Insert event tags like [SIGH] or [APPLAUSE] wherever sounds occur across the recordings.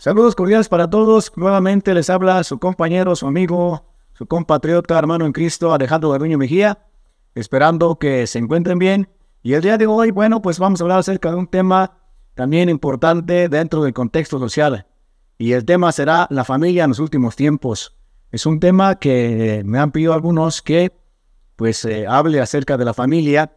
Saludos cordiales para todos. Nuevamente les habla su compañero, su amigo, su compatriota, hermano en Cristo, Alejandro Garduño Mejía. Esperando que se encuentren bien. Y el día de hoy, bueno, pues vamos a hablar acerca de un tema también importante dentro del contexto social. Y el tema será la familia en los últimos tiempos. Es un tema que me han pedido algunos que pues eh, hable acerca de la familia,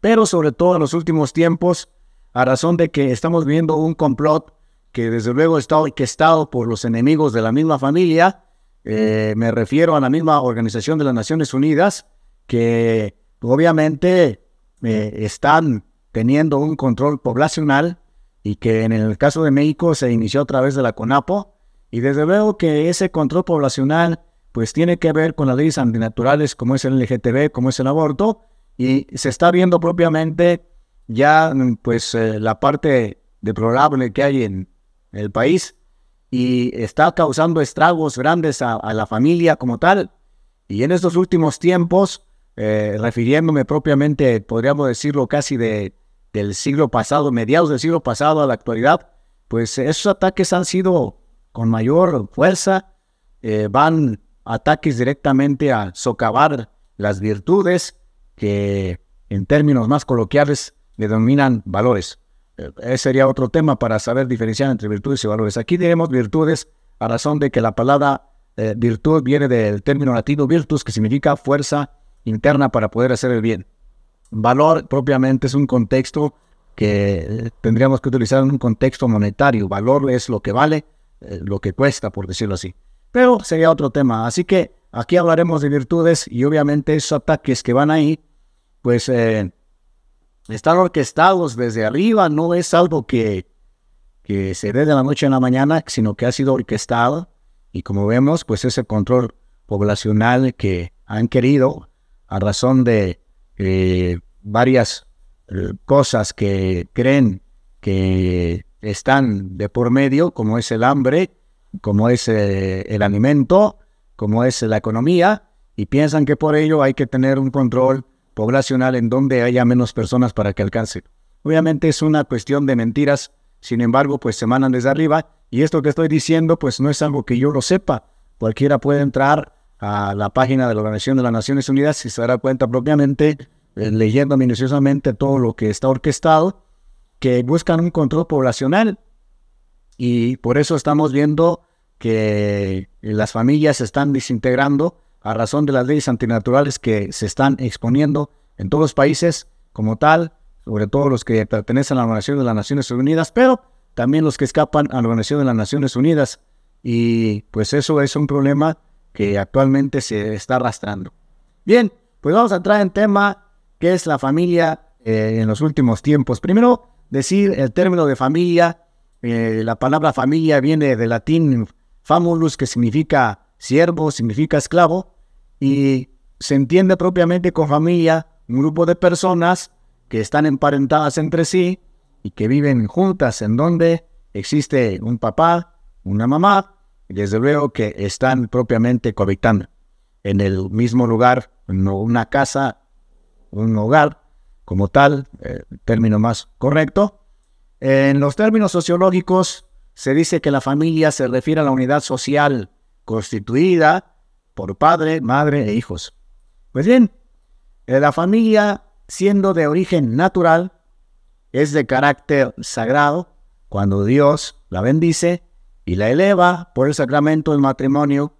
pero sobre todo en los últimos tiempos, a razón de que estamos viendo un complot que desde luego está orquestado por los enemigos de la misma familia. Eh, me refiero a la misma Organización de las Naciones Unidas, que obviamente eh, están teniendo un control poblacional y que en el caso de México se inició a través de la CONAPO. Y desde luego que ese control poblacional pues tiene que ver con las leyes antinaturales como es el LGTB, como es el aborto, y se está viendo propiamente ya pues eh, la parte deplorable que hay en, el país y está causando estragos grandes a, la familia como tal. Y en estos últimos tiempos, eh, refiriéndome propiamente, podríamos decirlo casi de, del siglo pasado, mediados del siglo pasado a la actualidad, pues esos ataques han sido con mayor fuerza, eh, van ataques directamente a socavar las virtudes que en términos más coloquiales le denominan valores. Eh, ese sería otro tema para saber diferenciar entre virtudes y valores. Aquí tenemos virtudes a razón de que la palabra eh, virtud viene del término latino virtus, que significa fuerza interna para poder hacer el bien. Valor propiamente es un contexto que eh, tendríamos que utilizar en un contexto monetario. Valor es lo que vale, lo que cuesta, por decirlo así. Pero sería otro tema. Así que aquí hablaremos de virtudes y obviamente esos ataques que van ahí, pues están orquestados desde arriba, no es algo que, se dé de la noche a la mañana, sino que ha sido orquestado y como vemos, pues ese control poblacional que han querido a razón de eh, varias eh, cosas que creen que están de por medio, como es el hambre, como es eh, el alimento, como es la economía, y piensan que por ello hay que tener un control poblacional en donde haya menos personas para que alcance. Obviamente es una cuestión de mentiras, sin embargo, pues se emanan desde arriba y esto que estoy diciendo pues no es algo que yo lo sepa. Cualquiera puede entrar a la página de la Organización de las Naciones Unidas y se dará cuenta propiamente, eh, leyendo minuciosamente todo lo que está orquestado, que buscan un control poblacional. Y por eso estamos viendo que las familias se están desintegrando a razón de las leyes antinaturales que se están exponiendo en todos los países como tal, sobre todo los que pertenecen a la Organización de las Naciones Unidas, pero también los que escapan a la Organización de las Naciones Unidas. Y pues eso es un problema que actualmente se está arrastrando. Bien, pues vamos a entrar en tema que es la familia eh, en los últimos tiempos. Primero, decir el término de familia. Eh, la palabra familia viene del latín famulus, que significa Siervo significa esclavo y se entiende propiamente con familia un grupo de personas que están emparentadas entre sí y que viven juntas en donde existe un papá, una mamá, y desde luego que están propiamente cohabitando en el mismo lugar, en una casa, un hogar, como tal, El eh, término más correcto. En los términos sociológicos se dice que la familia se refiere a la unidad social constituida por padre, madre e hijos. Pues bien, eh, la familia, siendo de origen natural, es de carácter sagrado cuando Dios la bendice y la eleva por el sacramento del matrimonio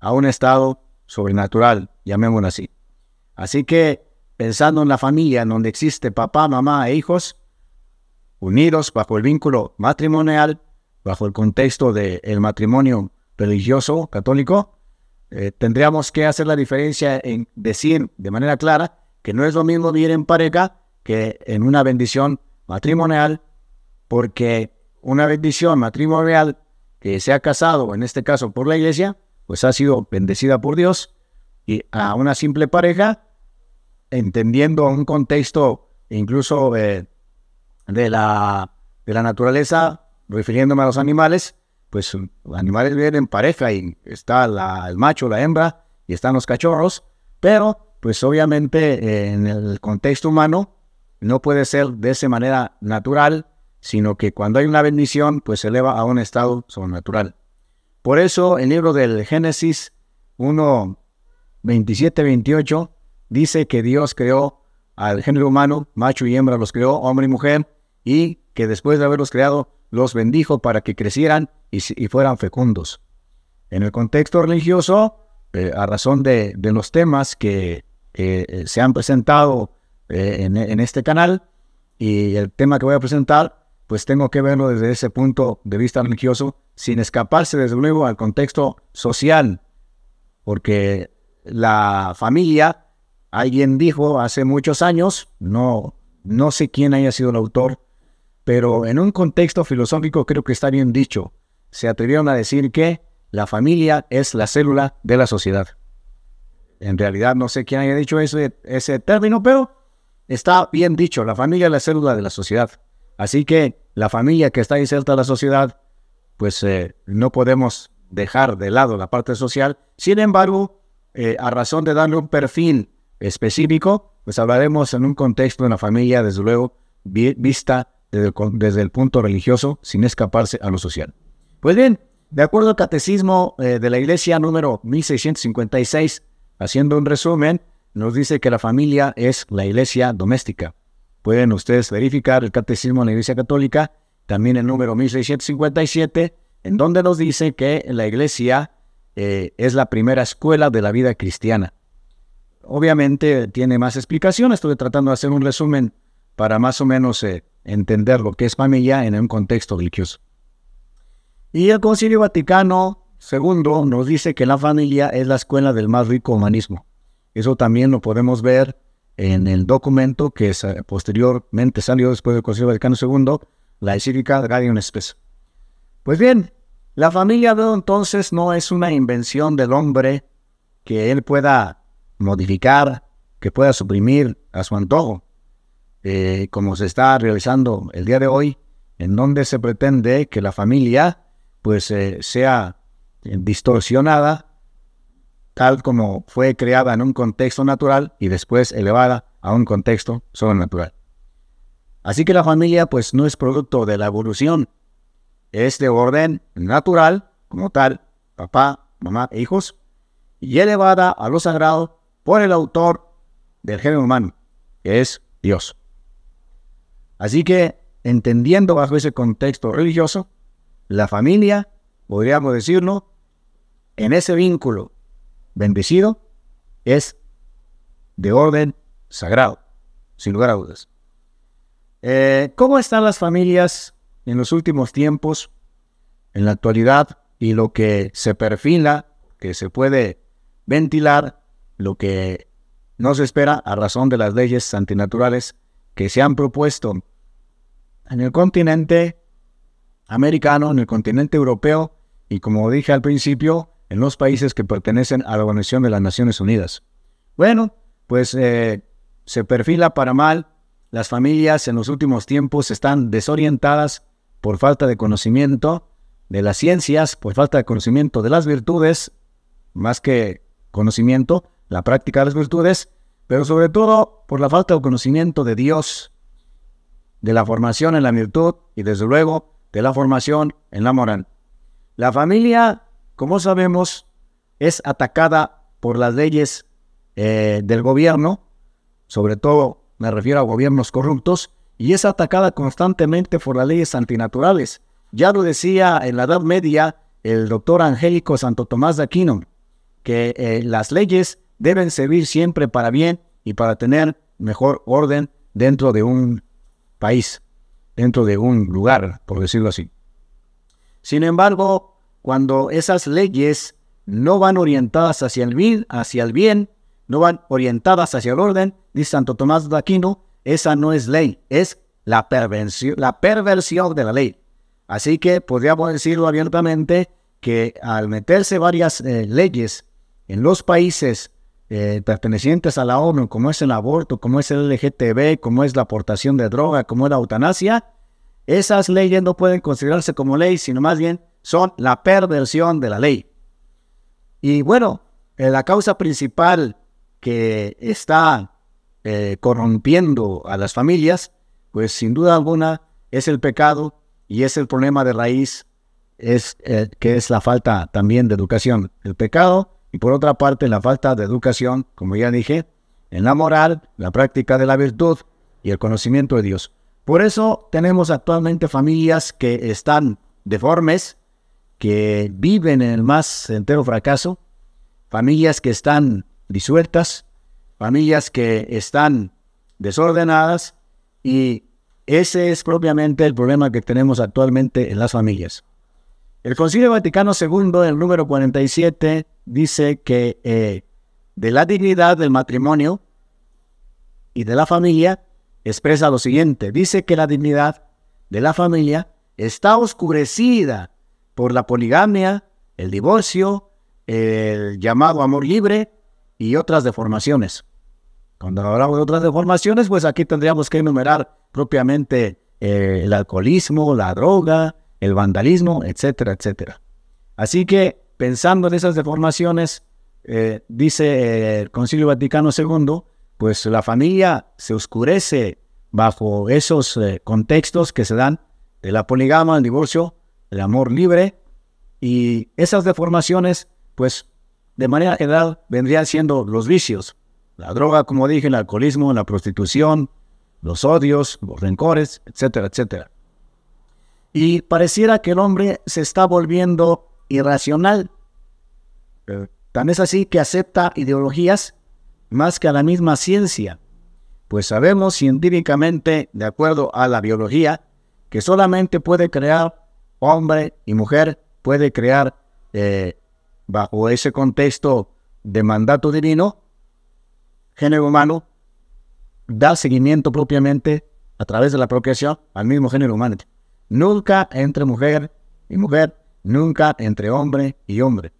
a un estado sobrenatural, llamémoslo así. Así que, pensando en la familia en donde existe papá, mamá e hijos, unidos bajo el vínculo matrimonial, bajo el contexto del matrimonio matrimonio religioso católico, eh, tendríamos que hacer la diferencia en decir de manera clara que no es lo mismo vivir en pareja que en una bendición matrimonial, porque una bendición matrimonial que se ha casado, en este caso por la iglesia, pues ha sido bendecida por Dios, y a una simple pareja, entendiendo un contexto incluso eh, de, la, de la naturaleza, refiriéndome a los animales, pues um, animales vienen en pareja y está el macho, la hembra y están los cachorros, pero pues obviamente en el contexto humano no puede ser de esa manera natural, sino que cuando hay una bendición pues se eleva a un estado sobrenatural. Por eso el libro del Génesis 1, 27, 28 dice que Dios creó al género humano, macho y hembra los creó, hombre y mujer, y que después de haberlos creado los bendijo para que crecieran y, fueran fecundos. En el contexto religioso, eh, a razón de, los temas que eh, eh, se han presentado en, este canal y el tema que voy a presentar, pues tengo que verlo desde ese punto de vista religioso, sin escaparse desde luego al contexto social, porque la familia, alguien dijo hace muchos años, no, no sé quién haya sido el autor, pero en un contexto filosófico creo que está bien dicho. Se atrevieron a decir que la familia es la célula de la sociedad. En realidad no sé quién haya dicho ese, ese término, pero está bien dicho. La familia es la célula de la sociedad. Así que la familia que está inserta en la sociedad, pues eh, no podemos dejar de lado la parte social. Sin embargo, eh, a razón de darle un perfil específico, pues hablaremos en un contexto de la familia, desde luego, vista desde el, punto religioso sin escaparse a lo social. Pues bien, de acuerdo al Catecismo eh, de la Iglesia número 1656, haciendo un resumen, nos dice que la familia es la Iglesia doméstica. Pueden ustedes verificar el Catecismo de la Iglesia Católica, también el número 1657, en donde nos dice que la Iglesia eh, es la primera escuela de la vida cristiana. Obviamente tiene más explicación, estuve tratando de hacer un resumen para más o menos eh, entender lo que es familia en un contexto religioso. Y el Concilio Vaticano II nos dice que la familia es la escuela del más rico humanismo. Eso también lo podemos ver en el documento que posteriormente salió después del Concilio Vaticano II, la encíclica Gaudium Pues bien, la familia de entonces no es una invención del hombre que él pueda modificar, que pueda suprimir a su antojo. Eh, como se está realizando el día de hoy, en donde se pretende que la familia pues eh, sea distorsionada tal como fue creada en un contexto natural y después elevada a un contexto sobrenatural. Así que la familia pues no es producto de la evolución, es de orden natural como tal, papá, mamá e hijos, y elevada a lo sagrado por el autor del género humano, que es Dios. Así que, entendiendo bajo ese contexto religioso, la familia, podríamos decirlo, en ese vínculo bendecido, es de orden sagrado, sin lugar a dudas. Eh, ¿Cómo están las familias en los últimos tiempos, en la actualidad, y lo que se perfila, que se puede ventilar, lo que no se espera a razón de las leyes antinaturales que se han propuesto en el continente americano, en el continente europeo y como dije al principio, en los países que pertenecen a la Organización de las Naciones Unidas. Bueno, pues eh, se perfila para mal. Las familias en los últimos tiempos están desorientadas por falta de conocimiento de las ciencias, por falta de conocimiento de las virtudes, más que conocimiento, la práctica de las virtudes, pero sobre todo por la falta de conocimiento de Dios, de la formación en la virtud y desde luego de la formación en la moral. La familia, como sabemos, es atacada por las leyes eh, del gobierno, sobre todo me refiero a gobiernos corruptos, y es atacada constantemente por las leyes antinaturales. Ya lo decía en la Edad Media el doctor Angélico Santo Tomás de Aquino, que eh, las leyes deben servir siempre para bien y para tener mejor orden dentro de un país, dentro de un lugar, por decirlo así. Sin embargo, cuando esas leyes no van orientadas hacia el bien, hacia el bien no van orientadas hacia el orden, dice Santo Tomás de Aquino, esa no es ley, es la perversión, la perversión de la ley. Así que podríamos decirlo abiertamente que al meterse varias eh, leyes en los países eh, pertenecientes a la ONU, como es el aborto, como es el LGTB, como es la aportación de droga, como es la eutanasia, esas leyes no pueden considerarse como ley, sino más bien son la perversión de la ley. Y bueno, eh, la causa principal que está eh, corrompiendo a las familias, pues sin duda alguna es el pecado y es el problema de raíz, es, que es la falta también de educación. El pecado y por otra parte la falta de educación, como ya dije, en la moral, la práctica de la virtud y el conocimiento de Dios. Por eso tenemos actualmente familias que están deformes, que viven en el más entero fracaso, familias que están disueltas, familias que están desordenadas y ese es propiamente el problema que tenemos actualmente en las familias. El Concilio Vaticano II, el número 47, dice que eh, de la dignidad del matrimonio y de la familia expresa lo siguiente. Dice que la dignidad de la familia está oscurecida por la poligamia, el divorcio, el llamado amor libre y otras deformaciones. Cuando hablamos de otras deformaciones, pues aquí tendríamos que enumerar propiamente eh, el alcoholismo, la droga, el vandalismo, etcétera, etcétera. Así que pensando en esas deformaciones, eh, dice eh, el Concilio Vaticano II, pues la familia se oscurece bajo esos eh, contextos que se dan de la poligama, el divorcio, el amor libre, y esas deformaciones, pues de manera general vendrían siendo los vicios, la droga, como dije, el alcoholismo, la prostitución, los odios, los rencores, etcétera, etcétera. Y pareciera que el hombre se está volviendo irracional. Tan es así que acepta ideologías más que a la misma ciencia, pues sabemos científicamente, de acuerdo a la biología, que solamente puede crear hombre y mujer, puede crear eh, bajo ese contexto de mandato divino, género humano, da seguimiento propiamente a través de la procreación al mismo género humano. Nunca entre mujer y mujer nunca entre hombre y hombre.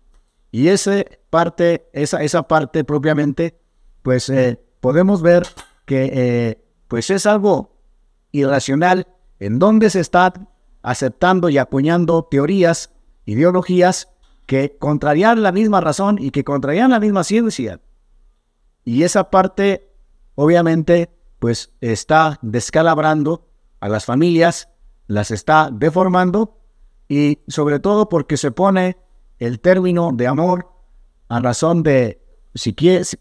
Y ese parte, esa, esa parte propiamente, pues eh, podemos ver que eh, pues es algo irracional en donde se está aceptando y acuñando teorías, ideologías que contrarían la misma razón y que contrarían la misma ciencia. Y esa parte, obviamente, pues está descalabrando a las familias, las está deformando y sobre todo porque se pone el término de amor a razón de si,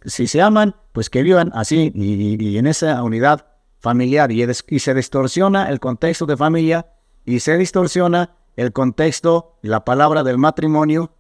si, se aman, pues que vivan así y, en esa unidad familiar y, se distorsiona el contexto de familia y se distorsiona el contexto, la palabra del matrimonio,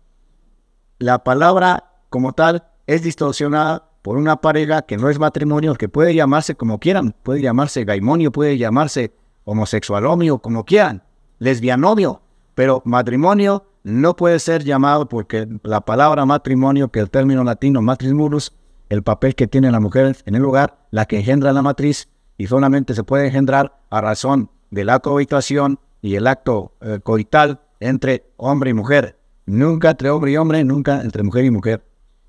la palabra como tal es distorsionada por una pareja que no es matrimonio, que puede llamarse como quieran, puede llamarse gaimonio, puede llamarse homosexualomio, como quieran, lesbianomio. Pero matrimonio no puede ser llamado porque la palabra matrimonio, que el término latino murus, el papel que tiene la mujer en el lugar, la que engendra la matriz, y solamente se puede engendrar a razón de la cohabitación y el acto eh, coital entre hombre y mujer. Nunca entre hombre y hombre, nunca entre mujer y mujer.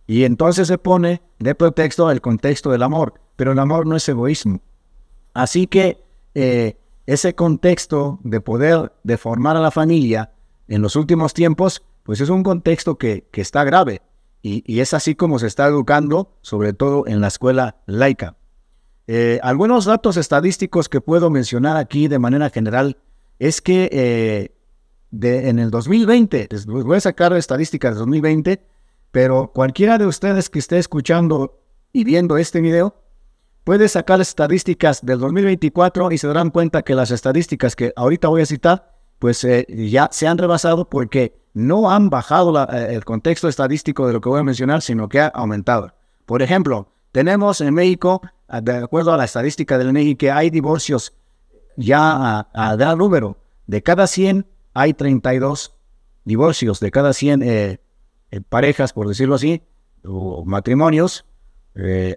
Y entonces se pone de pretexto el contexto del amor, pero el amor no es egoísmo. Así que eh, ese contexto de poder deformar a la familia en los últimos tiempos, pues es un contexto que, está grave. Y, es así como se está educando, sobre todo en la escuela laica. Eh, algunos datos estadísticos que puedo mencionar aquí de manera general es que eh, en el 2020, les voy a sacar estadísticas de 2020, pero cualquiera de ustedes que esté escuchando y viendo este video, Puedes sacar estadísticas del 2024 y se darán cuenta que las estadísticas que ahorita voy a citar, pues eh, ya se han rebasado porque no han bajado eh, el contexto estadístico de lo que voy a mencionar, sino que ha aumentado. Por ejemplo, tenemos en México, ah, de acuerdo a la estadística del INEGI, que hay divorcios ya a, dar número. De cada 100 hay 32 divorcios, de cada 100 eh, parejas, por decirlo así, o matrimonios,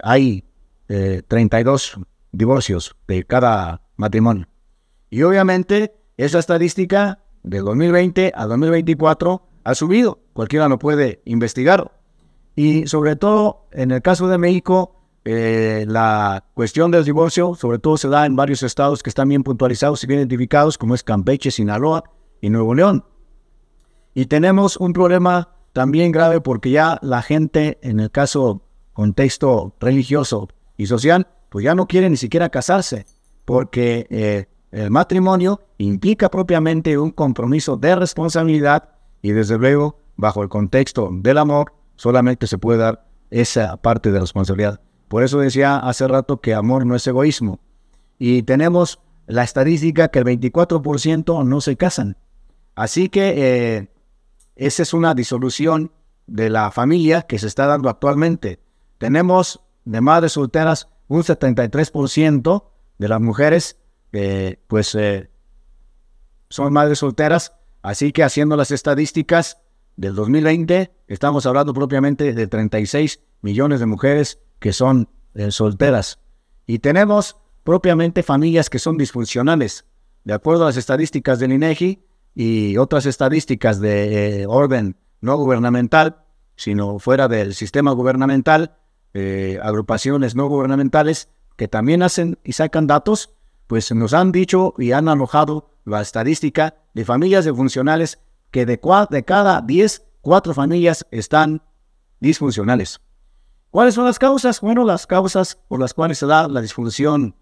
hay 32 eh, divorcios de cada matrimonio. Y obviamente esa estadística De 2020 a 2024 ha subido, cualquiera lo puede investigar. Y sobre todo en el caso de México, eh, la cuestión del divorcio sobre todo se da en varios estados que están bien puntualizados y bien identificados, como es Campeche, Sinaloa y Nuevo León. Y tenemos un problema también grave porque ya la gente, en el caso contexto religioso, y social, pues ya no quiere ni siquiera casarse, porque eh, el matrimonio implica propiamente un compromiso de responsabilidad y desde luego, bajo el contexto del amor, solamente se puede dar esa parte de responsabilidad. Por eso decía hace rato que amor no es egoísmo. Y tenemos la estadística que el 24% no se casan. Así que eh, esa es una disolución de la familia que se está dando actualmente. Tenemos de madres solteras, un 73% de las mujeres, eh, pues, eh, son madres solteras. Así que haciendo las estadísticas del 2020, estamos hablando propiamente de 36 millones de mujeres que son eh, solteras. Y tenemos propiamente familias que son disfuncionales. De acuerdo a las estadísticas del INEGI e y otras estadísticas de orden no gubernamental, sino fuera del sistema gubernamental, eh, agrupaciones no gubernamentales que también hacen y sacan datos, pues nos han dicho y han alojado la estadística de familias de funcionales que de, cada 10, 4 familias están disfuncionales. ¿Cuáles son las causas? Bueno, las causas por las cuales se da la disfunción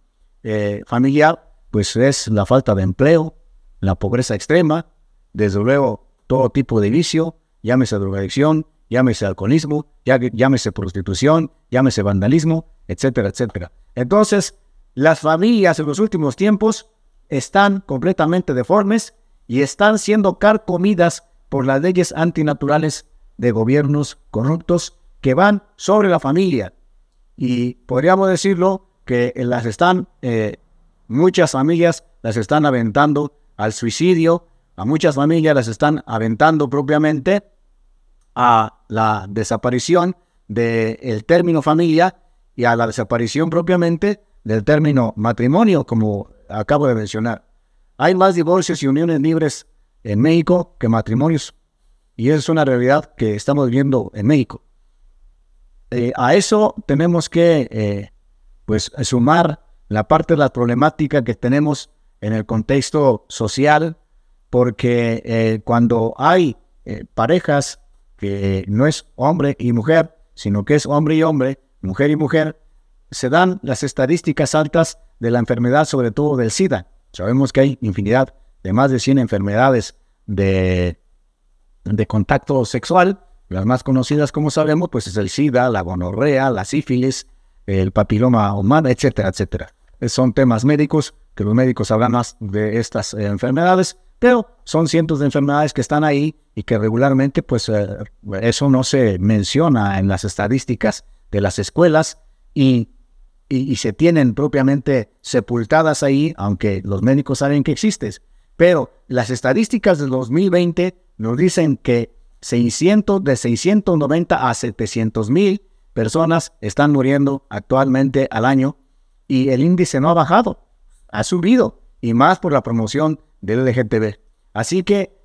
eh, familiar, pues es la falta de empleo, la pobreza extrema, desde luego todo tipo de vicio, llámese drogadicción, llámese alcoholismo, llámese prostitución, llámese vandalismo, etcétera, etcétera. Entonces, las familias en los últimos tiempos están completamente deformes y están siendo carcomidas por las leyes antinaturales de gobiernos corruptos que van sobre la familia. Y podríamos decirlo que eh, las están, eh, muchas familias las están aventando al suicidio, a muchas familias las están aventando propiamente a la desaparición del término familia y a la desaparición propiamente del término matrimonio, como acabo de mencionar. Hay más divorcios y uniones libres en México que matrimonios. Y es una realidad que estamos viendo en México. Eh, a eso tenemos que eh, pues, sumar la parte de la problemática que tenemos en el contexto social, porque eh, cuando hay parejas que no es hombre y mujer, sino que es hombre y hombre, mujer y mujer, se dan las estadísticas altas de la enfermedad, sobre todo del SIDA. Sabemos que hay infinidad de más de 100 enfermedades de, de contacto sexual. Las más conocidas, como sabemos, pues es el SIDA, la gonorrea, la sífilis, el papiloma humano, etcétera, etcétera. Son temas médicos que los médicos hablan más de estas eh, enfermedades, pero son cientos de enfermedades que están ahí y que regularmente pues eh, eso no se menciona en las estadísticas de las escuelas y, se tienen propiamente sepultadas ahí, aunque los médicos saben que existes. Pero las estadísticas del 2020 nos dicen que 600, de 690 a 700 mil personas están muriendo actualmente al año y el índice no ha bajado, ha subido y más por la promoción del LGTB. Así que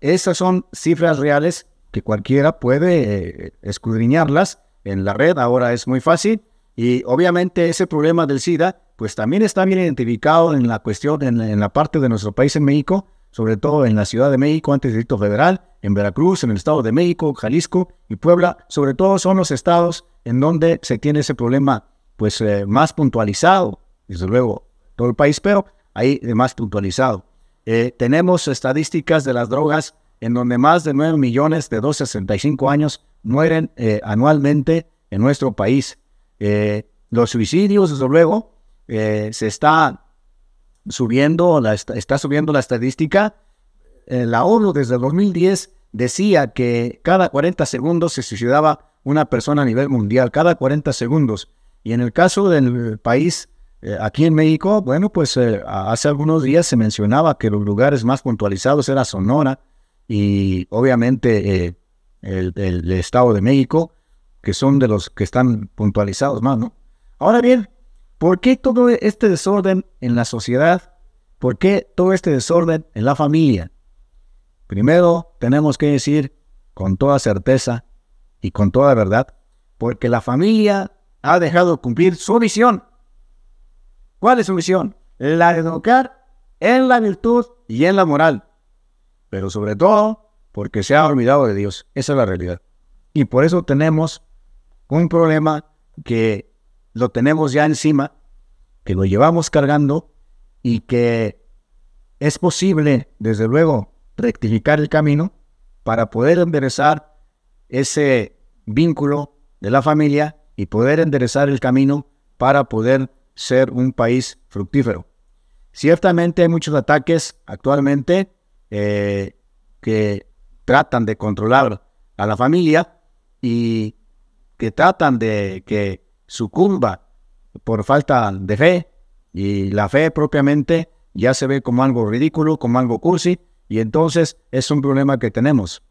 esas son cifras reales que cualquiera puede eh, escudriñarlas en la red, ahora es muy fácil. Y obviamente ese problema del SIDA, pues también está bien identificado en la cuestión, en la, parte de nuestro país en México, sobre todo en la Ciudad de México, antes del Distrito Federal, en Veracruz, en el Estado de México, Jalisco y Puebla, sobre todo son los estados en donde se tiene ese problema pues eh, más puntualizado, desde luego, todo el país, pero ahí más puntualizado. Eh, tenemos estadísticas de las drogas en donde más de 9 millones de 265 65 años mueren eh, anualmente en nuestro país. Eh, los suicidios, desde luego, se está subiendo, la, está subiendo la estadística. la ONU desde 2010 decía que cada 40 segundos se suicidaba una persona a nivel mundial, cada 40 segundos. Y en el caso del país eh, aquí en México, bueno, pues eh, hace algunos días se mencionaba que los lugares más puntualizados era Sonora y obviamente eh, el, Estado de México, que son de los que están puntualizados más, ¿no? Ahora bien, ¿por qué todo este desorden en la sociedad? ¿Por qué todo este desorden en la familia? Primero, tenemos que decir con toda certeza y con toda verdad, porque la familia ha dejado cumplir su misión ¿Cuál es su misión? La de educar en la virtud y en la moral, pero sobre todo porque se ha olvidado de Dios. Esa es la realidad. Y por eso tenemos un problema que lo tenemos ya encima, que lo llevamos cargando y que es posible, desde luego, rectificar el camino para poder enderezar ese vínculo de la familia y poder enderezar el camino para poder ser un país fructífero. Ciertamente hay muchos ataques actualmente eh, que tratan de controlar a la familia y que tratan de que sucumba por falta de fe y la fe propiamente ya se ve como algo ridículo, como algo cursi y entonces es un problema que tenemos.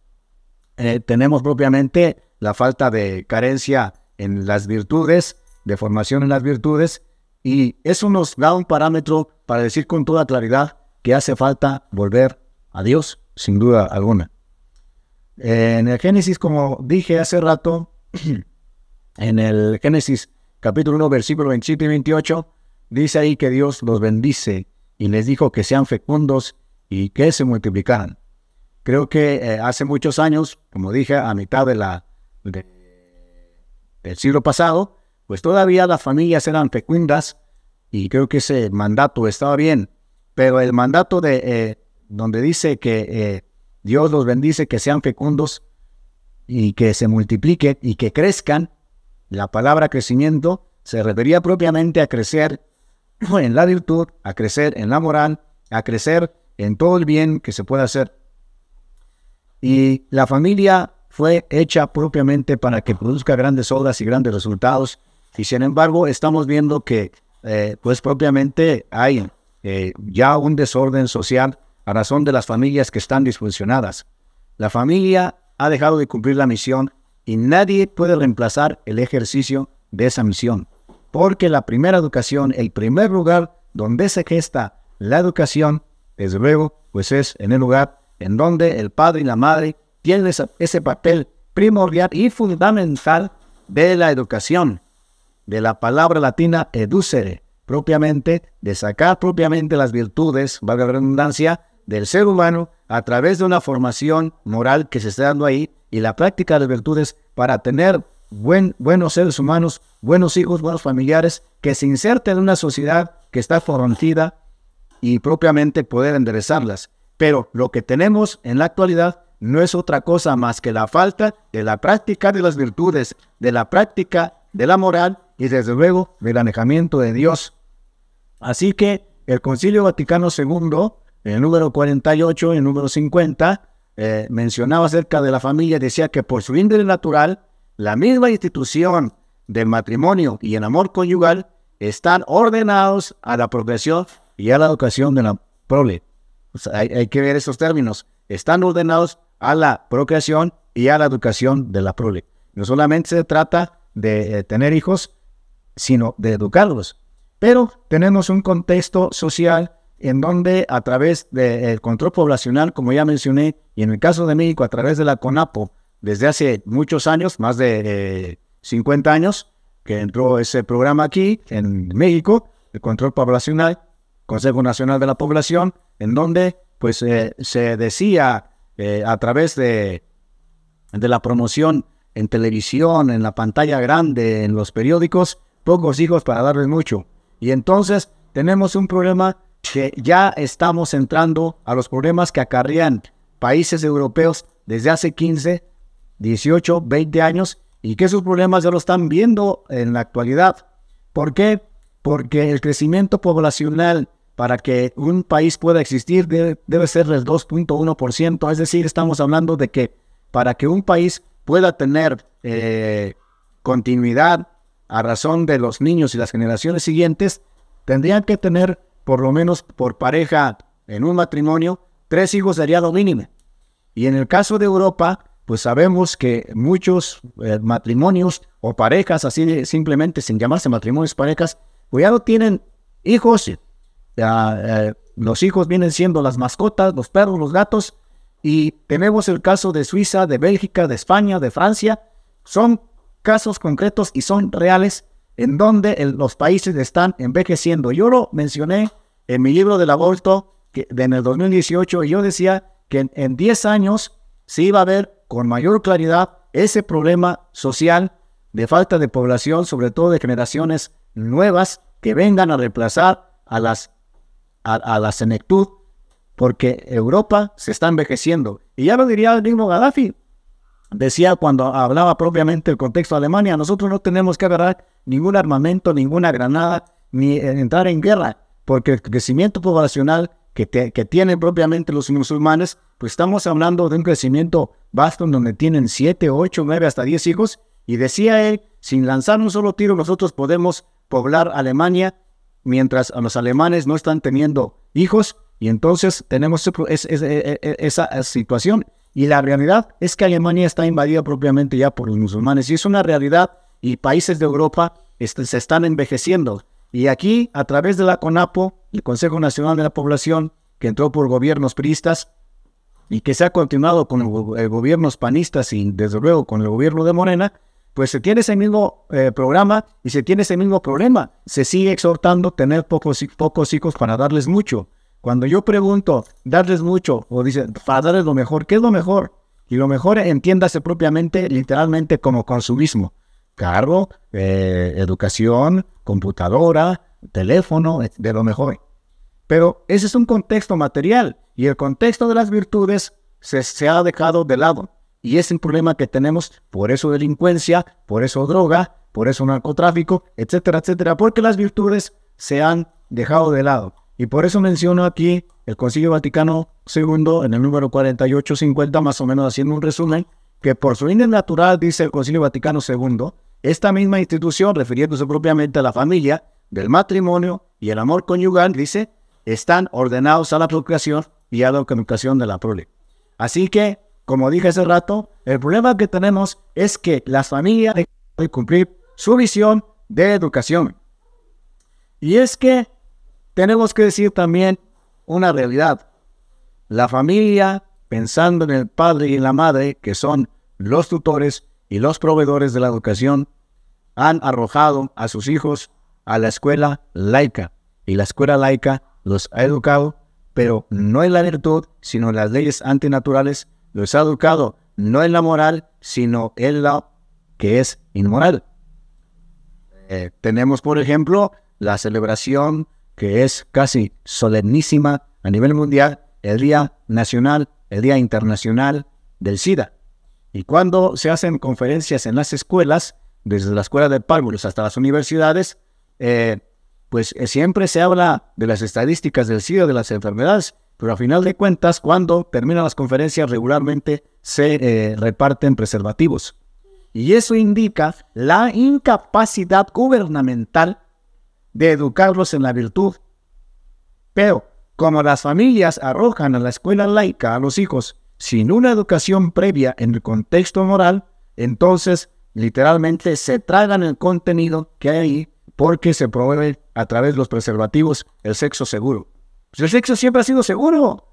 Eh, tenemos propiamente la falta de carencia en las virtudes, de formación en las virtudes y eso nos da un parámetro para decir con toda claridad que hace falta volver a Dios, sin duda alguna. En el Génesis, como dije hace rato, [CLEARS THROAT] en el Génesis capítulo 1, versículo 27 y 28, dice ahí que Dios los bendice y les dijo que sean fecundos y que se multiplicaran. Creo que eh, hace muchos años, como dije, a mitad del siglo pasado, pues todavía las familias eran fecundas y creo que ese mandato estaba bien, pero el mandato de eh, donde dice que eh, Dios los bendice, que sean fecundos y que se multipliquen y que crezcan, la palabra crecimiento se refería propiamente a crecer en la virtud, a crecer en la moral, a crecer en todo el bien que se puede hacer. Y la familia fue hecha propiamente para que produzca grandes obras y grandes resultados y sin embargo, estamos viendo que, eh, pues propiamente hay eh, ya un desorden social a razón de las familias que están disfuncionadas. La familia ha dejado de cumplir la misión y nadie puede reemplazar el ejercicio de esa misión. Porque la primera educación, el primer lugar donde se gesta la educación, desde luego, pues es en el lugar en donde el padre y la madre tienen ese papel primordial y fundamental de la educación de la palabra latina educere, propiamente, de sacar propiamente las virtudes, valga la redundancia, del ser humano a través de una formación moral que se está dando ahí y la práctica de virtudes para tener buen, buenos seres humanos, buenos hijos, buenos familiares que se inserten en una sociedad que está fornida y propiamente poder enderezarlas. Pero lo que tenemos en la actualidad no es otra cosa más que la falta de la práctica de las virtudes, de la práctica de la moral y desde luego del alejamiento de Dios. Así que el Concilio Vaticano II, en el número 48 y el número 50, eh, mencionaba acerca de la familia, decía que por su índole natural, la misma institución del matrimonio y el amor conyugal están ordenados a la procreación y a la educación de la prole. hay, que ver esos términos. Están ordenados a la procreación y a la educación de la prole. No solamente se trata de eh, tener hijos, sino de educarlos. Pero tenemos un contexto social en donde a través del eh, control poblacional, como ya mencioné, y en el caso de México a través de la CONAPO, desde hace muchos años, más de 50 eh, años, que entró ese programa aquí en México, el control poblacional, Consejo Nacional de la Población, en donde pues eh, se decía a través de, de la promoción en televisión, en la pantalla grande, en los periódicos, pocos hijos para darles mucho. Y entonces tenemos un problema que ya estamos entrando a los problemas que acarrean países europeos desde hace 15, 18, 20 años y que esos problemas ya lo están viendo en la actualidad. ¿Por qué? Porque el crecimiento poblacional para que un país pueda existir debe, ser del 2.1%, es decir, estamos hablando de que para que un país pueda tener eh, continuidad, a razón de los niños y las generaciones siguientes, tendrían que tener por lo menos por pareja en un matrimonio tres hijos de lo mínimo. Y en el caso de Europa, pues sabemos que muchos eh, matrimonios o parejas, así simplemente sin llamarse matrimonios, parejas, pues ya no tienen hijos. Eh, los hijos vienen siendo las mascotas, los perros, los gatos. Y tenemos el caso de Suiza, de Bélgica, de España, de Francia. Son casos concretos y son reales en donde los países están envejeciendo. Yo lo mencioné en mi libro del aborto que, de, en el 2018 y yo decía que en, 10 años se iba a ver con mayor claridad ese problema social de falta de población, sobre todo de generaciones nuevas que vengan a reemplazar a, las, a, la senectud, porque Europa se está envejeciendo. Y ya lo diría el mismo Gaddafi, decía cuando hablaba propiamente el contexto de Alemania, nosotros no tenemos que agarrar ningún armamento, ninguna granada, ni eh, entrar en guerra, porque el crecimiento poblacional que, que tienen propiamente los musulmanes, pues estamos hablando de un crecimiento vasto en donde tienen 7, 8, 9, hasta 10 hijos, y decía él, sin lanzar un solo tiro nosotros podemos poblar Alemania mientras los alemanes no están teniendo hijos, y entonces tenemos e, e, e, esa eh, situación y la realidad es que Alemania está invadida propiamente ya por los musulmanes. Y es una realidad y países de Europa este, se están envejeciendo. Y aquí, a través de la CONAPO, el Consejo Nacional de la Población, que entró por gobiernos priistas y que se ha continuado con el gobiernos panistas y desde luego con el gobierno de Morena, pues se tiene ese mismo eh, programa y se tiene ese mismo problema. Se sigue exhortando tener pocos, pocos hijos para darles mucho. Cuando yo pregunto, darles mucho, o dicen, para darles lo mejor, ¿qué es lo mejor? Y lo mejor entiéndase propiamente, literalmente, como consumismo. Carro, eh, educación, computadora, teléfono, de lo mejor. Pero ese es un contexto material y el contexto de las virtudes se, se ha dejado de lado. Y es el problema que tenemos, por eso delincuencia, por eso droga, por eso narcotráfico, etcétera, etcétera, porque las virtudes se han dejado de lado. Y por eso menciono aquí el Concilio Vaticano II en el número 4850, más o menos haciendo un resumen, que por su índice natural, dice el Concilio Vaticano II, esta misma institución, refiriéndose propiamente a la familia, del matrimonio y el amor conyugal, dice, están ordenados a la procreación y a la educación de la prole. Así que, como dije hace rato, el problema que tenemos es que las familias deben cumplir su visión de educación. Y es que tenemos que decir también una realidad. La familia, pensando en el padre y en la madre, que son los tutores y los proveedores de la educación, han arrojado a sus hijos a la escuela laica. Y la escuela laica los ha educado, pero no en la virtud, sino en las leyes antinaturales. Los ha educado no en la moral, sino en la que es inmoral. Eh, tenemos, por ejemplo, la celebración que es casi solemnísima a nivel mundial, el Día Nacional, el Día Internacional del SIDA. Y cuando se hacen conferencias en las escuelas, desde la escuela de párvulos hasta las universidades, eh, pues eh, siempre se habla de las estadísticas del SIDA, de las enfermedades, pero a final de cuentas, cuando terminan las conferencias, regularmente se eh, reparten preservativos. Y eso indica la incapacidad gubernamental de educarlos en la virtud. Pero, como las familias arrojan a la escuela laica a los hijos sin una educación previa en el contexto moral, entonces literalmente se tragan el contenido que hay ahí porque se provee a través de los preservativos el sexo seguro. Pues el sexo siempre ha sido seguro.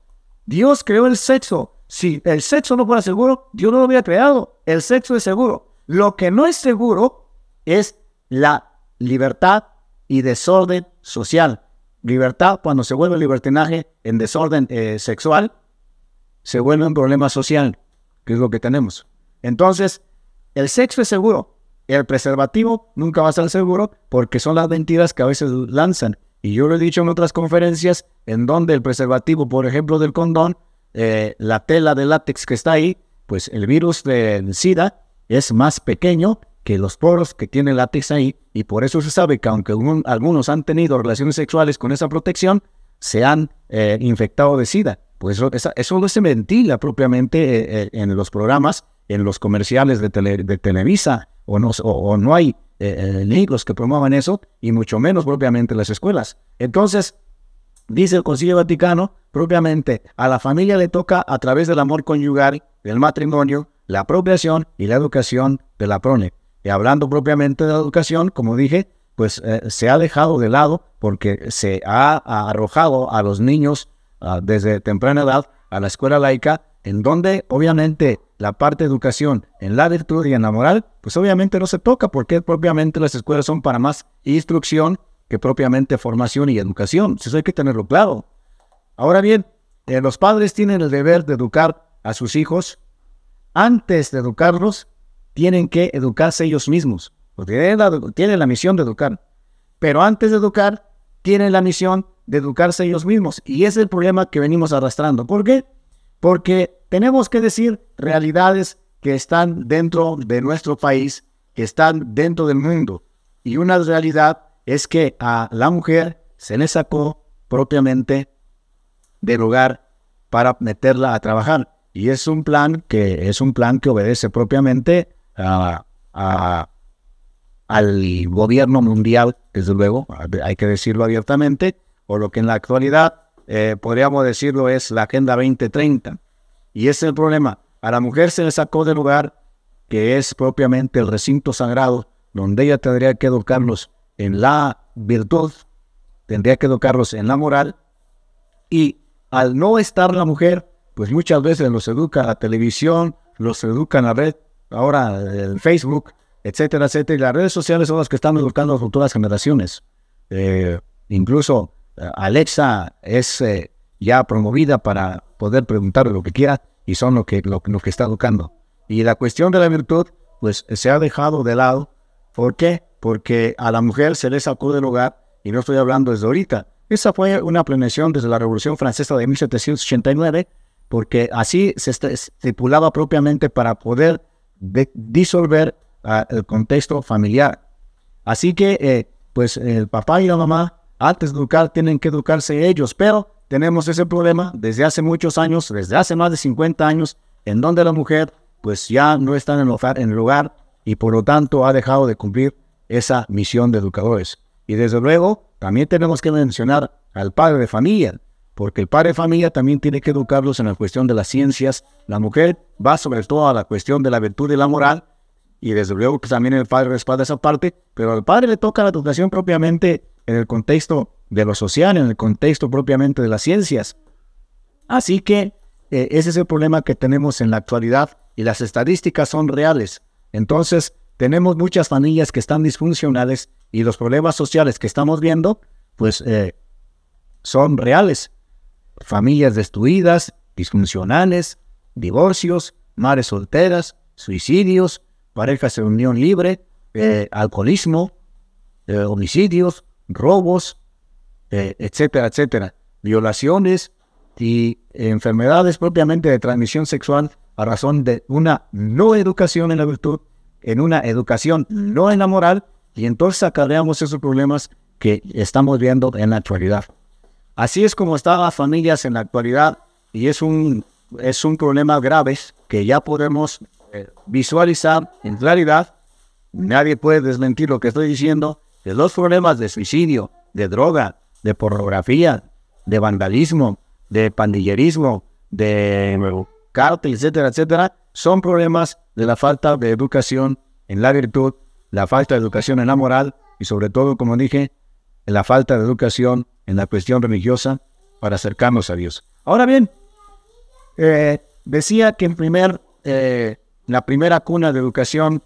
Dios creó el sexo. Si el sexo no fuera seguro, Dios no lo hubiera creado. El sexo es seguro. Lo que no es seguro es la libertad y desorden social. Libertad, cuando se vuelve libertinaje en desorden eh, sexual, se vuelve un problema social, que es lo que tenemos. Entonces, el sexo es seguro. El preservativo nunca va a ser seguro porque son las mentiras que a veces lanzan. Y yo lo he dicho en otras conferencias, en donde el preservativo, por ejemplo, del condón, eh, la tela de látex que está ahí, pues el virus de SIDA es más pequeño que los poros que tiene látex ahí, y por eso se sabe que aunque algunos han tenido relaciones sexuales con esa protección, se han eh, infectado de SIDA. Pues eso, no se ventila propiamente eh, eh, en los programas, en los comerciales de, de Televisa, o no, o, no hay libros que promuevan eso, y mucho menos propiamente en las escuelas. Entonces, dice el Concilio Vaticano, propiamente a la familia le toca a través del amor conyugal, del matrimonio, la apropiación y la educación de la prone. Y hablando propiamente de la educación, como dije, pues eh, se ha dejado de lado porque se ha arrojado a los niños ah, desde temprana edad a la escuela laica, en donde obviamente la parte de educación en la virtud y en la moral, pues obviamente no se toca porque propiamente las escuelas son para más instrucción que propiamente formación y educación. Eso hay que tenerlo claro. Ahora bien, eh, los padres tienen el deber de educar a sus hijos antes de educarlos tienen que educarse ellos mismos, pues tienen la, misión de educar. Pero antes de educar, tienen la misión de educarse ellos mismos. Y es el problema que venimos arrastrando. ¿Por qué? Porque tenemos que decir realidades que están dentro de nuestro país, que están dentro del mundo. Y una realidad es que a la mujer se le sacó propiamente del hogar para meterla a trabajar. Y es un plan que es un plan que obedece propiamente al gobierno mundial, desde luego, hay que decirlo abiertamente, o lo que en la actualidad eh, podríamos decirlo es la Agenda 2030. Y ese es el problema. A la mujer se le sacó del lugar que es propiamente el recinto sagrado, donde ella tendría que educarnos, en la virtud, tendría que educarlos en la moral, y al no estar la mujer, pues muchas veces los educa la televisión, los educa la red ahora el Facebook, etcétera, etcétera. Y las redes sociales son las que están educando a futuras generaciones. Eh, incluso eh, Alexa es eh, ya promovida para poder preguntar lo que quiera y son lo que, lo, que está educando. Y la cuestión de la virtud, pues se ha dejado de lado. ¿Por qué? Porque a la mujer se le sacó del hogar, y no estoy hablando desde ahorita. Esa fue una planeación desde la Revolución Francesa de 1789, porque así se estipulaba propiamente para poder de disolver ah, el contexto familiar. Así que, eh, pues el papá y la mamá, antes de educar, tienen que educarse ellos, pero tenemos ese problema desde hace muchos años, desde hace más de 50 años, en donde la mujer, pues ya no está en el hogar, en el hogar y por lo tanto ha dejado de cumplir esa misión de educadores. Y desde luego, también tenemos que mencionar al padre de familia, porque el padre de familia también tiene que educarlos en la cuestión de las ciencias. La mujer va sobre todo a la cuestión de la virtud y la moral, y desde luego que también el padre respalda esa parte, pero al padre le toca la educación propiamente en el contexto de lo social, en el contexto propiamente de las ciencias. Así que eh, ese es el problema que tenemos en la actualidad y las estadísticas son reales. Entonces, tenemos muchas familias que están disfuncionales y los problemas sociales que estamos viendo, pues eh, son reales familias destruidas, disfuncionales, divorcios, madres solteras, suicidios, parejas en unión libre, eh, alcoholismo, eh, homicidios, robos, eh, etcétera, etcétera, violaciones y enfermedades propiamente de transmisión sexual a razón de una no educación en la virtud, en una educación no en la moral, y entonces acarreamos esos problemas que estamos viendo en la actualidad. Así es como están las familias en la actualidad y es un, es un problema grave que ya podemos eh, visualizar en claridad. Nadie puede desmentir lo que estoy diciendo, los problemas de suicidio, de droga, de pornografía, de vandalismo, de pandillerismo, de carte etcétera, etcétera, son problemas de la falta de educación en la virtud, la falta de educación en la moral y sobre todo, como dije, la falta de educación en la cuestión religiosa para acercarnos a Dios. Ahora bien, eh, decía que en primer, eh, la primera cuna de educación,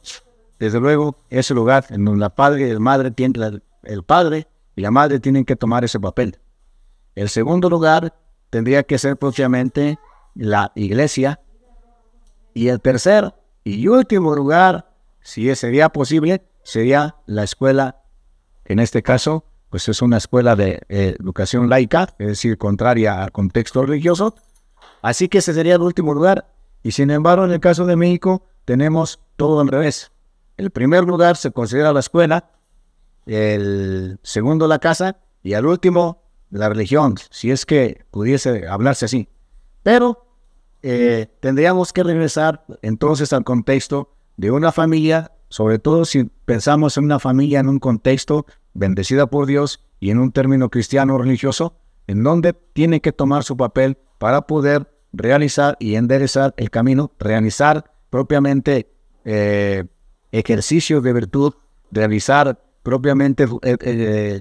desde luego, es el lugar en donde la padre y madre tienen, el padre y la madre tienen que tomar ese papel. El segundo lugar tendría que ser propiamente la iglesia. Y el tercer y último lugar, si sería posible, sería la escuela, en este caso, pues es una escuela de eh, educación laica, es decir, contraria al contexto religioso. Así que ese sería el último lugar. Y sin embargo, en el caso de México, tenemos todo al revés. El primer lugar se considera la escuela, el segundo la casa y al último la religión, si es que pudiese hablarse así. Pero eh, tendríamos que regresar entonces al contexto de una familia, sobre todo si pensamos en una familia en un contexto bendecida por Dios y en un término cristiano religioso, en donde tiene que tomar su papel para poder realizar y enderezar el camino, realizar propiamente eh, ejercicios de virtud, realizar propiamente eh, eh,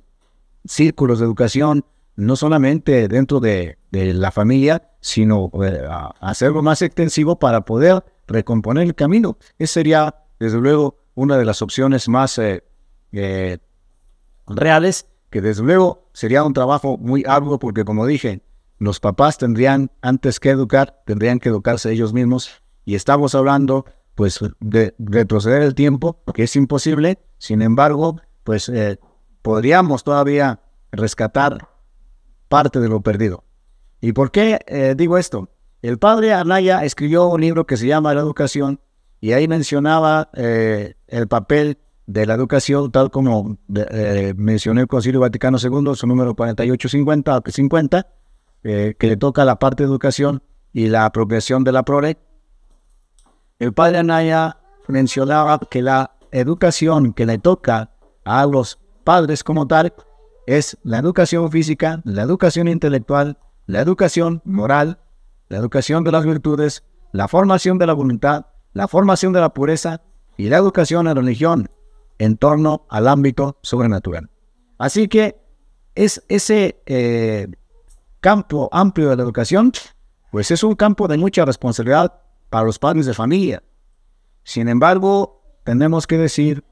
círculos de educación, no solamente dentro de, de la familia, sino hacerlo más extensivo para poder recomponer el camino. Esa sería, desde luego, una de las opciones más reales, que desde luego sería un trabajo muy arduo porque como dije, los papás tendrían antes que educar, tendrían que educarse ellos mismos y estamos hablando pues de retroceder el tiempo, que es imposible, sin embargo, pues eh, podríamos todavía rescatar parte de lo perdido. ¿Y por qué eh, digo esto? El padre Anaya escribió un libro que se llama La Educación y ahí mencionaba eh, el papel de la educación, tal como eh, mencioné el Concilio Vaticano II, su número 4850, 50, eh, que le toca la parte de educación y la apropiación de la prole. El padre Anaya mencionaba que la educación que le toca a los padres como tal es la educación física, la educación intelectual, la educación moral, la educación de las virtudes, la formación de la voluntad, la formación de la pureza y la educación a en religión, en torno al ámbito sobrenatural. Así que es ese eh, campo amplio de la educación, pues es un campo de mucha responsabilidad para los padres de familia. Sin embargo, tenemos que decir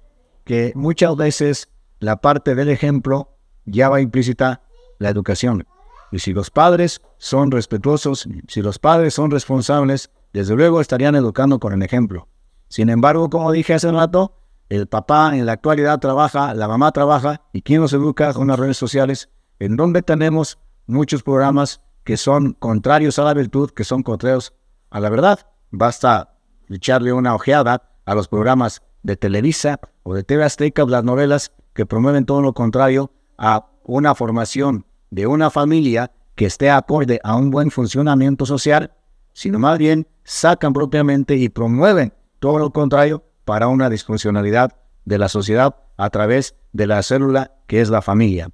que muchas veces la parte del ejemplo ya va implícita la educación. Y si los padres son respetuosos, si los padres son responsables, desde luego estarían educando con el ejemplo. Sin embargo, como dije hace rato, el papá en la actualidad trabaja, la mamá trabaja, y quien nos educa con las redes sociales, en donde tenemos muchos programas que son contrarios a la virtud, que son contrarios a la verdad. Basta echarle una ojeada a los programas de Televisa o de TV Azteca, las novelas que promueven todo lo contrario a una formación de una familia que esté acorde a un buen funcionamiento social, sino más bien sacan propiamente y promueven todo lo contrario para una disfuncionalidad de la sociedad a través de la célula que es la familia.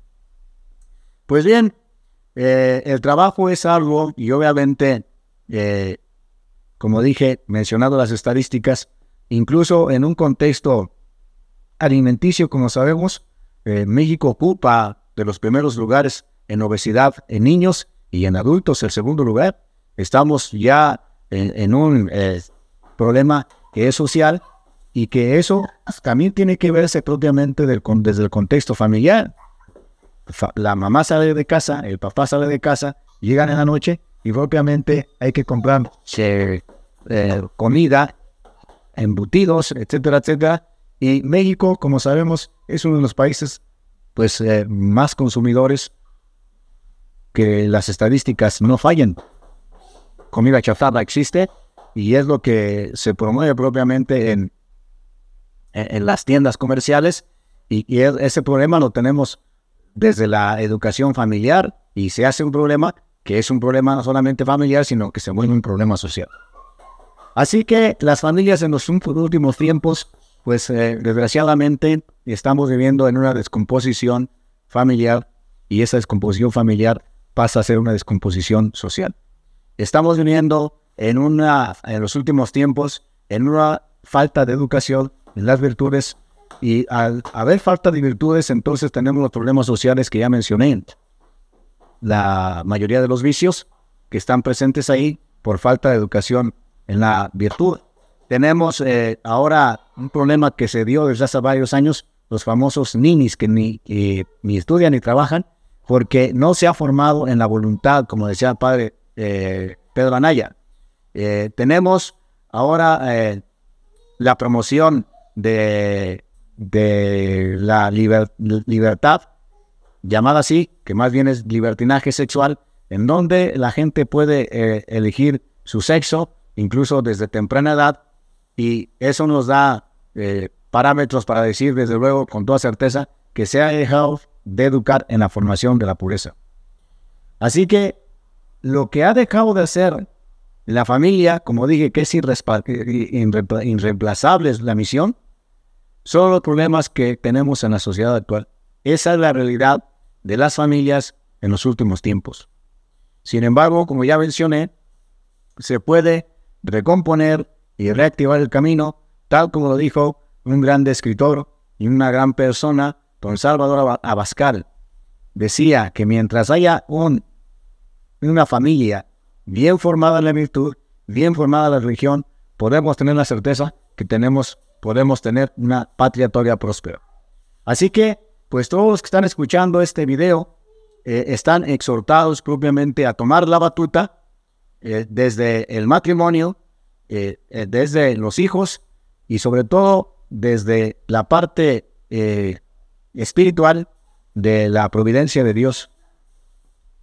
Pues bien, eh, el trabajo es algo y obviamente, eh, como dije, mencionando las estadísticas, incluso en un contexto alimenticio, como sabemos, eh, México ocupa de los primeros lugares en obesidad en niños y en adultos el segundo lugar. Estamos ya en, en un problema que es social y que eso también tiene que verse propiamente desde el contexto familiar. La mamá sale de casa, el papá sale de casa, llegan en la noche y propiamente hay que comprar eh, comida, embutidos, etcétera, etcétera. Y México, como sabemos, es uno de los países pues, eh, más consumidores que las estadísticas no fallen. Comida chafada existe y es lo que se promueve propiamente en en las tiendas comerciales y, ese problema lo tenemos desde la educación familiar y se hace un problema que es un problema no solamente familiar, sino que se vuelve un problema social. Así que las familias en los últimos tiempos, pues eh, desgraciadamente estamos viviendo en una descomposición familiar y esa descomposición familiar pasa a ser una descomposición social. Estamos viviendo en, una, en los últimos tiempos en una falta de educación en las virtudes. Y al haber falta de virtudes, entonces tenemos los problemas sociales que ya mencioné. La mayoría de los vicios que están presentes ahí por falta de educación en la virtud. Tenemos eh, ahora un problema que se dio desde hace varios años, los famosos ninis que ni, ni estudian ni trabajan, porque no se ha formado en la voluntad, como decía el padre eh, Pedro Anaya. Eh, tenemos ahora la promoción de, de la libertad, llamada así, que más bien es libertinaje sexual, en donde la gente puede eh, elegir su sexo, incluso desde temprana edad, y eso nos da eh, parámetros para decir, desde luego, con toda certeza, que se ha dejado de educar en la formación de la pureza. Así que lo que ha dejado de hacer la familia, como dije, que es irreemplazable la misión, son los problemas que tenemos en la sociedad actual. Esa es la realidad de las familias en los últimos tiempos. Sin embargo, como ya mencioné, se puede recomponer y reactivar el camino, tal como lo dijo un gran escritor y una gran persona, don Salvador Abascal. Decía que mientras haya una familia bien formada en la virtud, bien formada en la religión, podemos tener la certeza que tenemos podemos tener una patria todavía próspera. Así que, pues todos los que están escuchando este video eh, están exhortados propiamente a tomar la batuta eh, desde el matrimonio, eh, desde los hijos y sobre todo desde la parte espiritual de la providencia de Dios.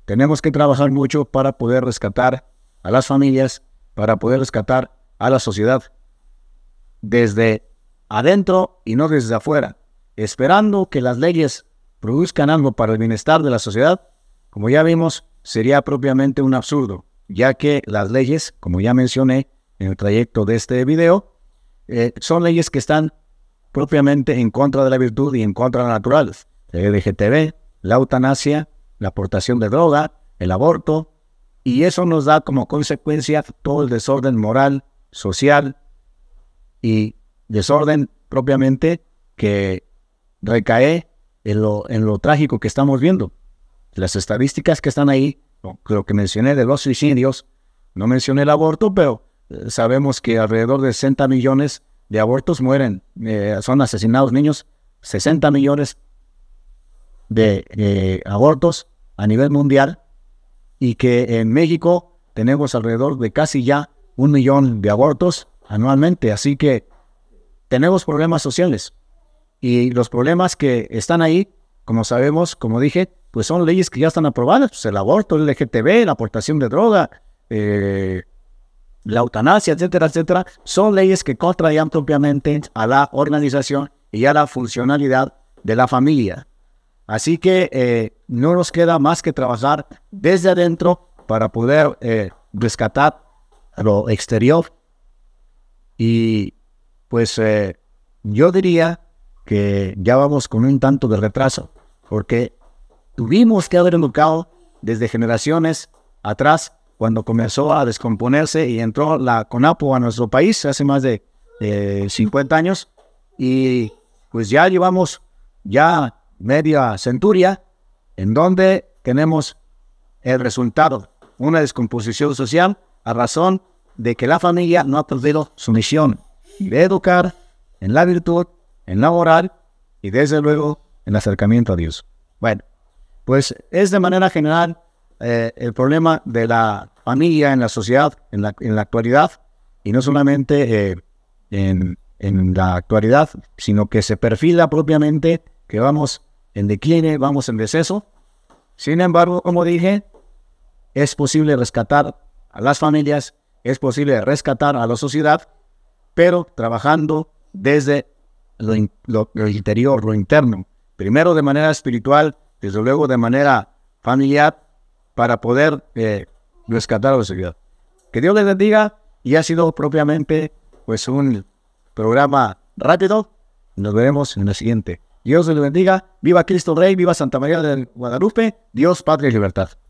Tenemos que trabajar mucho para poder rescatar a las familias, para poder rescatar a la sociedad desde adentro y no desde afuera, esperando que las leyes produzcan algo para el bienestar de la sociedad, como ya vimos, sería propiamente un absurdo, ya que las leyes, como ya mencioné en el trayecto de este video, eh, son leyes que están propiamente en contra de la virtud y en contra de la naturaleza. El LGTB, la eutanasia, la aportación de droga, el aborto, y eso nos da como consecuencia todo el desorden moral, social y desorden propiamente que recae en lo, trágico que estamos viendo. Las estadísticas que están ahí, lo que mencioné de los suicidios, no mencioné el aborto, pero eh, sabemos que alrededor de 60 millones de abortos mueren, eh, son asesinados niños, 60 millones de eh, abortos a nivel mundial y que en México tenemos alrededor de casi ya un millón de abortos anualmente. Así que tenemos problemas sociales. Y los problemas que están ahí, como sabemos, como dije, pues son leyes que ya están aprobadas, pues el aborto, el LGTB, la aportación de droga, eh, la eutanasia, etcétera, etcétera, son leyes que contraían. propiamente a la organización y a la funcionalidad de la familia. Así que eh, no nos queda más que trabajar desde adentro para poder eh, rescatar lo exterior y pues eh, yo diría que ya vamos con un tanto de retraso, porque tuvimos que haber educado desde generaciones atrás cuando comenzó a descomponerse y entró la CONAPO a nuestro país hace más de 50 años y pues ya llevamos ya media centuria en donde tenemos el resultado, una descomposición social a razón de que la familia no ha perdido su misión, de educar en la virtud, en la moral y desde luego en el acercamiento a Dios. Bueno, pues es de manera general eh, el problema de la familia en la sociedad, en la, actualidad, y no solamente eh, en, en, la actualidad, sino que se perfila propiamente que vamos en decline, vamos en deceso. Sin embargo, como dije, es posible rescatar a las familias, es posible rescatar a la sociedad pero trabajando desde lo, interior, lo interno. Primero de manera espiritual, desde luego de manera familiar, para poder eh, rescatar a la Que Dios les bendiga y ha sido propiamente pues un programa rápido. Nos veremos en la siguiente. Dios les bendiga. Viva Cristo Rey, viva Santa María del Guadalupe. Dios, Patria y Libertad.